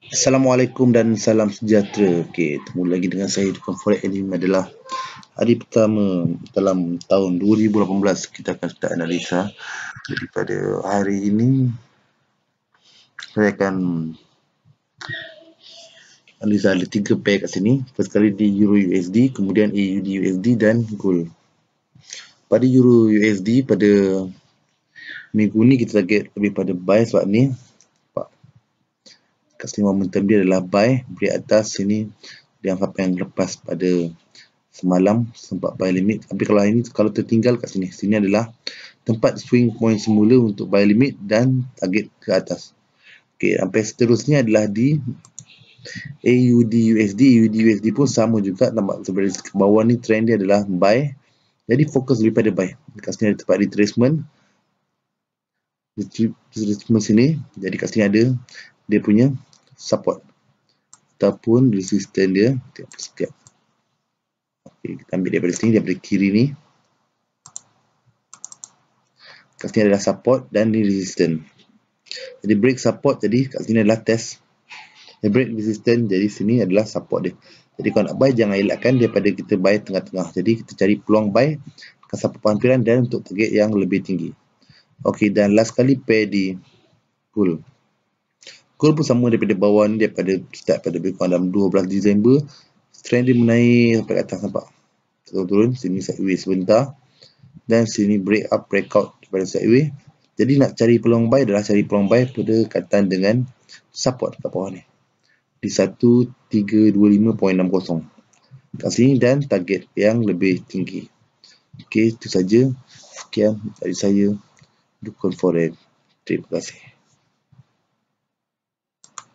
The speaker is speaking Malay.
Assalamualaikum dan salam sejahtera. Okey, temu lagi dengan saya Dukan Forex ini adalah hari pertama dalam tahun 2018 kita akan start analisa daripada hari ini saya akan analisa ada tiga pair kat sini. First kali di Euro USD, kemudian AUD USD dan Gold. Pada Euro USD pada minggu ni kita target lebih pada buy sebab ni kat sini mentadbir adalah buy beri atas sini dia angkat yang lepas pada semalam sempat buy limit tapi kalau ini kalau tertinggal kat sini sini adalah tempat swing point semula untuk buy limit dan target ke atas ok sampai seterusnya adalah di AUD USD AUD USD pun sama juga nampak sebenarnya ke bawah ni trend dia adalah buy jadi fokus lebih pada buy kat sini ada tempat retracement retracement sini jadi kat sini ada dia punya support ataupun resistance dia setiap-setiap okay, kita ambil daripada sini, daripada kiri ni kat sini adalah support dan resistance jadi break support, jadi kat sini adalah test dia break resistance, jadi sini adalah support dia jadi kalau nak buy, jangan elakkan daripada kita buy tengah-tengah jadi kita cari peluang buy ke support pampiran dan untuk target yang lebih tinggi ok, dan last kali pair di pull Gold pun sama daripada bawah ni daripada start pada lebih kurang dalam 12 Disember trend dia menaik sampai ke atas nampak turun turun sini sideways sebentar dan sini break up breakout daripada sideways jadi nak cari peluang buy adalah cari peluang buy pada kaitan dengan support kat bawah ni di 1325.60 kat sini dan target yang lebih tinggi ok itu saja sekian dari saya dukun forex terima kasih